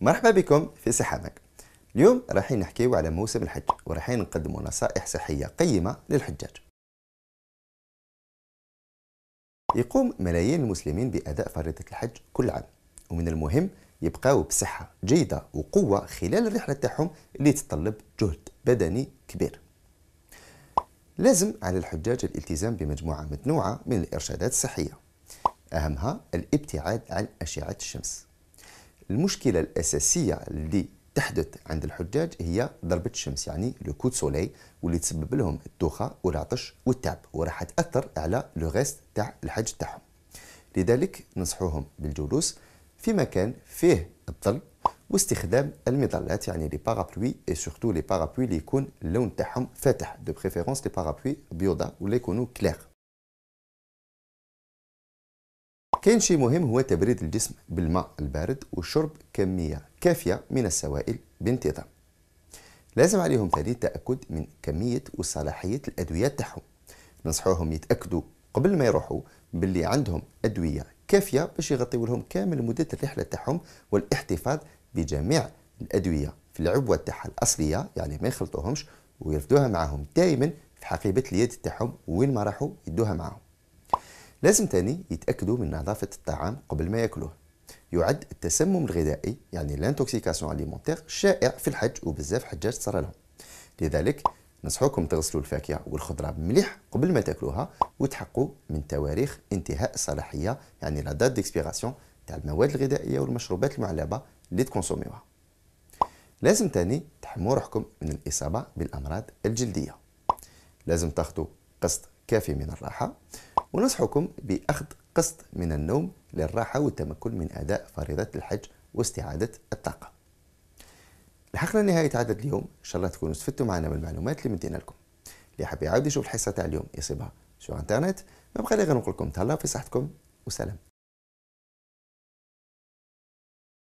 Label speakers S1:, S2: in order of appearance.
S1: مرحبا بكم في سحابك اليوم رايحين نحكيو على موسم الحج ورايحين نقدموا نصائح صحية قيمة للحجاج يقوم ملايين المسلمين بأداء فريضة الحج كل عام ومن المهم يبقاو بصحة جيدة وقوة خلال الرحلة تاعهم اللي تتطلب جهد بدني كبير لازم على الحجاج الالتزام بمجموعة متنوعة من الإرشادات الصحية أهمها الابتعاد عن أشعة الشمس المشكله الاساسيه اللي تحدث عند الحجاج هي ضربة الشمس يعني لو كود سولي واللي تسبب لهم الدوخة والعطش والتعب وراح تأثر على لو غيست تاع الحج تاعهم لذلك ننصحوهم بالجلوس في مكان فيه الظل واستخدام المظلات يعني لي بارابلوي اي سورتو لي بارابلوي اللي يكون اللون تاعهم فاتح دو بريفيرونس لي بارابلوي بيوضا ولا يكونوا كلير كاين شيء مهم هو تبريد الجسم بالماء البارد وشرب كمية كافية من السوائل بانتظام لازم عليهم ثاني التأكد من كمية وصلاحية الأدوية تاعهم ننصحوهم يتأكدوا قبل ما يروحوا باللي عندهم أدوية كافية باش يغطيو لهم كامل مدة الرحلة تاعهم والاحتفاظ بجميع الأدوية في العبوة تاعها الأصلية يعني ما يخلطوهمش ويرفدوها معاهم دائما في حقيبة اليد تاعهم وين ما راحوا يدوها معاهم لازم تاني يتأكدوا من نظافة الطعام قبل ما ياكلوه يعد التسمم الغذائي يعني لانتوكسيكاسيون اليمونتيغ شائع في الحج وبزاف حجاج صار لهم لذلك نصحوكم تغسلوا الفاكهه والخضره مليح قبل ما تاكلوها وتحقوا من تواريخ انتهاء الصلاحيه يعني لا دات ديكسبيراسيون تاع المواد الغذائيه والمشروبات المعلبه اللي تكونسوميوها لازم تاني تحموا روحكم من الاصابه بالامراض الجلديه لازم تاخذوا قسط كافي من الراحه وننصحكم بأخذ قسط من النوم للراحة والتمكن من أداء فريضة الحج واستعادة الطاقة لحقنا نهايه عدد اليوم إن شاء الله تكونوا استفدتوا معنا من المعلومات اللي مدينا لكم اللي حاب يعاود يشوف الحصة تاع اليوم يصيبها شو انترنت ما بقى لي غير نقول لكم تهلاو في صحتكم وسلام